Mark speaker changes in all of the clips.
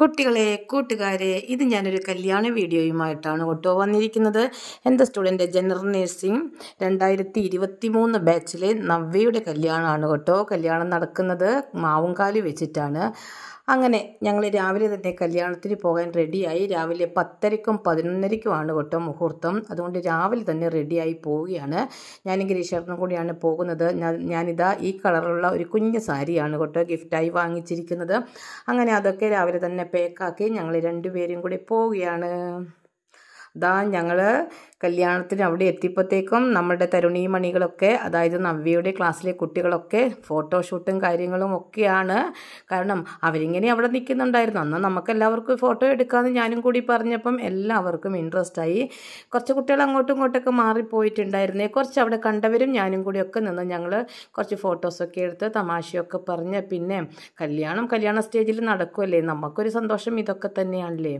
Speaker 1: കുട്ടികളെ കൂട്ടുകാരെ ഇത് ഞാനൊരു കല്യാണ വീഡിയോയുമായിട്ടാണ് കേട്ടോ വന്നിരിക്കുന്നത് എൻ്റെ സ്റ്റുഡൻ്റ് ജനറൽ നേഴ്സിംഗ് രണ്ടായിരത്തി ഇരുപത്തി മൂന്ന് ബാച്ചിലെ നവ്യയുടെ കല്യാണമാണ് കേട്ടോ കല്യാണം നടക്കുന്നത് മാവുംകാലി വെച്ചിട്ടാണ് അങ്ങനെ ഞങ്ങൾ രാവിലെ തന്നെ കല്യാണത്തിന് പോകാൻ റെഡിയായി രാവിലെ പത്തരക്കും പതിനൊന്നരയ്ക്കുമാണ് കേട്ടോ മുഹൂർത്തം അതുകൊണ്ട് രാവിലെ തന്നെ റെഡിയായി പോവുകയാണ് ഞാൻ ഗിരീശ്വരനും കൂടിയാണ് പോകുന്നത് ഞാനിതാ ഈ കളറുള്ള ഒരു കുഞ്ഞ് സാരിയാണ് കേട്ടോ ഗിഫ്റ്റായി വാങ്ങിച്ചിരിക്കുന്നത് അങ്ങനെ അതൊക്കെ രാവിലെ തന്നെ പേക്കാക്കി ഞങ്ങൾ രണ്ടുപേരും കൂടി പോവുകയാണ് ദാ ഞങ്ങൾ കല്യാണത്തിന് അവിടെ എത്തിയപ്പോഴത്തേക്കും നമ്മുടെ തരുണി മണികളൊക്കെ അതായത് നവ്യയുടെ ക്ലാസ്സിലെ കുട്ടികളൊക്കെ ഫോട്ടോഷൂട്ടും കാര്യങ്ങളും ഒക്കെയാണ് കാരണം അവരിങ്ങനെ അവിടെ നിൽക്കുന്നുണ്ടായിരുന്നു അന്ന് നമുക്ക് എല്ലാവർക്കും ഫോട്ടോ എടുക്കാമെന്ന് ഞാനും കൂടി പറഞ്ഞപ്പം എല്ലാവർക്കും ഇൻട്രസ്റ്റ് ആയി കുറച്ച് കുട്ടികൾ അങ്ങോട്ടും ഇങ്ങോട്ടൊക്കെ മാറിപ്പോയിട്ടുണ്ടായിരുന്നേ കുറച്ച് അവിടെ കണ്ടവരും ഞാനും കൂടി ഒക്കെ നിന്ന് ഞങ്ങൾ കുറച്ച് ഫോട്ടോസൊക്കെ എടുത്ത് തമാശയൊക്കെ പറഞ്ഞ് പിന്നെ കല്യാണം കല്യാണ സ്റ്റേജിൽ നടക്കുമല്ലേ നമുക്കൊരു സന്തോഷം ഇതൊക്കെ തന്നെയാണല്ലേ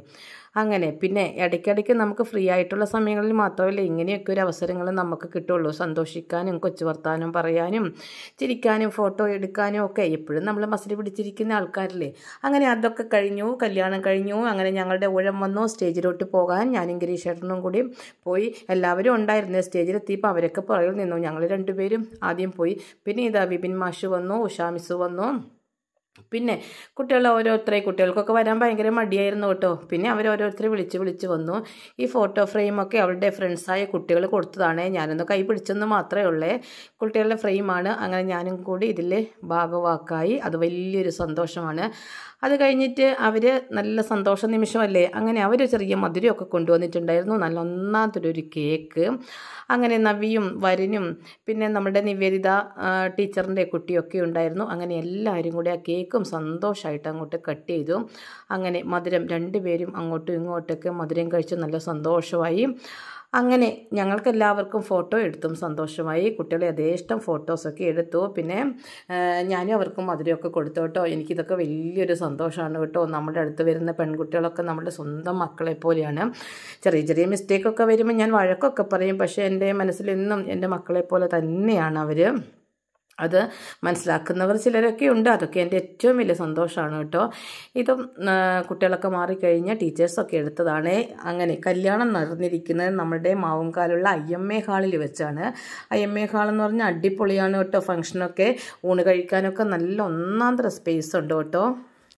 Speaker 1: അങ്ങനെ പിന്നെ ഇടയ്ക്കിടയ്ക്ക് നമുക്ക് ഫ്രീ ആയിട്ടുള്ള സമയങ്ങളിൽ മാത്രമല്ല ഇങ്ങനെയൊക്കെ ഒരു അവസരങ്ങൾ നമുക്ക് കിട്ടുള്ളൂ സന്തോഷിക്കാനും കൊച്ചു വർത്താനം പറയാനും ചിരിക്കാനും ഫോട്ടോ എടുക്കാനും ഒക്കെ എപ്പോഴും നമ്മൾ മസിൽ പിടിച്ചിരിക്കുന്ന ആൾക്കാരില്ലേ അങ്ങനെ അതൊക്കെ കഴിഞ്ഞു കല്യാണം കഴിഞ്ഞു അങ്ങനെ ഞങ്ങളുടെ ഊഴം വന്നു സ്റ്റേജിലോട്ട് പോകാൻ ഞാനും ഗിരീഷേട്ടനും കൂടി പോയി എല്ലാവരും ഉണ്ടായിരുന്നു സ്റ്റേജിലെത്തിയപ്പോൾ അവരൊക്കെ പുറകിൽ നിന്നു ഞങ്ങൾ രണ്ടുപേരും ആദ്യം പോയി പിന്നെ ഇതാ വിപിൻ മാഷ് വന്നു ഉഷാമിസ് വന്നു പിന്നെ കുട്ടികൾ ഓരോരുത്തരെ കുട്ടികൾക്കൊക്കെ വരാൻ ഭയങ്കര മടിയായിരുന്നു കേട്ടോ പിന്നെ അവർ ഓരോരുത്തരെ വിളിച്ച് വിളിച്ച് വന്നു ഈ ഫോട്ടോ ഫ്രെയിമൊക്കെ അവളുടെ ഫ്രണ്ട്സായ കുട്ടികൾ കൊടുത്തതാണ് ഞാനൊന്ന് കൈ പിടിച്ചെന്ന് മാത്രമേ ഉള്ളേ കുട്ടികളുടെ ഫ്രെയിമാണ് അങ്ങനെ ഞാനും കൂടി ഇതിൽ ഭാഗവാക്കായി അത് വലിയൊരു സന്തോഷമാണ് അത് കഴിഞ്ഞിട്ട് അവർ നല്ല സന്തോഷ നിമിഷമല്ലേ അങ്ങനെ അവർ ചെറിയ മധുരമൊക്കെ കൊണ്ടുവന്നിട്ടുണ്ടായിരുന്നു നല്ല ഒന്നാമതൊരു ഒരു കേക്ക് അങ്ങനെ നവിയും വരനും പിന്നെ നമ്മുടെ നിവേദിത ടീച്ചറിൻ്റെ കുട്ടിയൊക്കെ ഉണ്ടായിരുന്നു അങ്ങനെ എല്ലാവരും കൂടി ആ കേക്ക് കേക്കും സന്തോഷമായിട്ട് അങ്ങോട്ട് കട്ട് ചെയ്തു അങ്ങനെ മധുരം രണ്ടുപേരും അങ്ങോട്ടും ഇങ്ങോട്ടൊക്കെ മധുരം കഴിച്ച് നല്ല സന്തോഷമായി അങ്ങനെ ഞങ്ങൾക്കെല്ലാവർക്കും ഫോട്ടോ എടുത്തും സന്തോഷമായി കുട്ടികളെ ഇഷ്ടം ഫോട്ടോസൊക്കെ എടുത്തു പിന്നെ ഞാനും അവർക്കും മധുരമൊക്കെ കൊടുത്തു കേട്ടോ എനിക്കിതൊക്കെ വലിയൊരു സന്തോഷമാണ് കേട്ടോ നമ്മുടെ അടുത്ത് വരുന്ന പെൺകുട്ടികളൊക്കെ നമ്മുടെ സ്വന്തം മക്കളെ പോലെയാണ് ചെറിയ ചെറിയ മിസ്റ്റേക്കൊക്കെ വരുമ്പോൾ ഞാൻ വഴക്കൊക്കെ പറയും പക്ഷേ എൻ്റെ മനസ്സിലെന്നും എൻ്റെ മക്കളെ പോലെ തന്നെയാണ് അവർ അത് മനസ്സിലാക്കുന്നവർ ചിലരൊക്കെ ഉണ്ട് അതൊക്കെ എൻ്റെ ഏറ്റവും വലിയ സന്തോഷമാണ് കേട്ടോ ഇതും കുട്ടികളൊക്കെ മാറിക്കഴിഞ്ഞാൽ ടീച്ചേഴ്സൊക്കെ എടുത്തതാണ് അങ്ങനെ കല്യാണം നടന്നിരിക്കുന്നത് നമ്മുടെ മാവുംകാലുള്ള ഐ എം എ ഹാളിൽ വെച്ചാണ് ഐ എം എ ഹാൾ എന്ന് പറഞ്ഞാൽ അടിപൊളിയാണ് കേട്ടോ ഫംഗ്ഷനൊക്കെ ഊണ് കഴിക്കാനൊക്കെ നല്ല ഒന്നാന്തര സ്പേസ് ഉണ്ട് കേട്ടോ